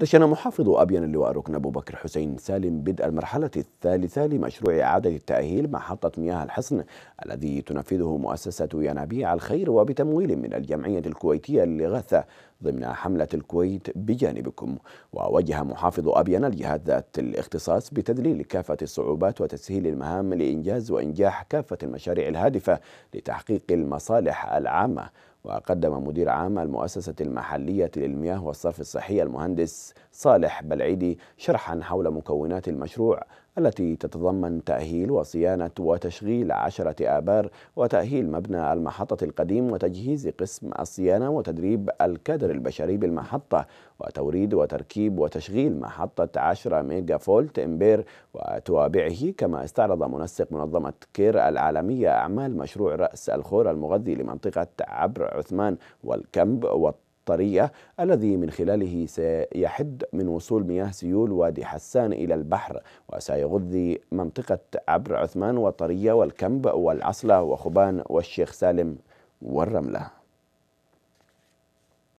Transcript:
دشن محافظ أبيان اللواء ركن أبو بكر حسين سالم بدء المرحلة الثالثة لمشروع إعادة التأهيل محطة مياه الحصن الذي تنفذه مؤسسة ينابيع الخير وبتمويل من الجمعية الكويتية للإغاثة ضمن حملة الكويت بجانبكم ووجه محافظ أبيان الجهات ذات الاختصاص بتذليل كافة الصعوبات وتسهيل المهام لإنجاز وإنجاح كافة المشاريع الهادفة لتحقيق المصالح العامة وقدم مدير عام المؤسسة المحلية للمياه والصرف الصحي المهندس صالح بلعيدي شرحا حول مكونات المشروع التي تتضمن تأهيل وصيانة وتشغيل عشرة آبار وتأهيل مبنى المحطة القديم وتجهيز قسم الصيانة وتدريب الكادر البشري بالمحطة وتوريد وتركيب وتشغيل محطة 10 ميجا فولت إمبير وتوابعه كما استعرض منسق منظمة كير العالمية أعمال مشروع رأس الخور المغذي لمنطقة عبر عثمان والكمب والطريق الطرية الذي من خلاله سيحد من وصول مياه سيول وادي حسان إلى البحر وسيغذي منطقة عبر عثمان وطرية والكمب والعصلة وخبان والشيخ سالم والرمله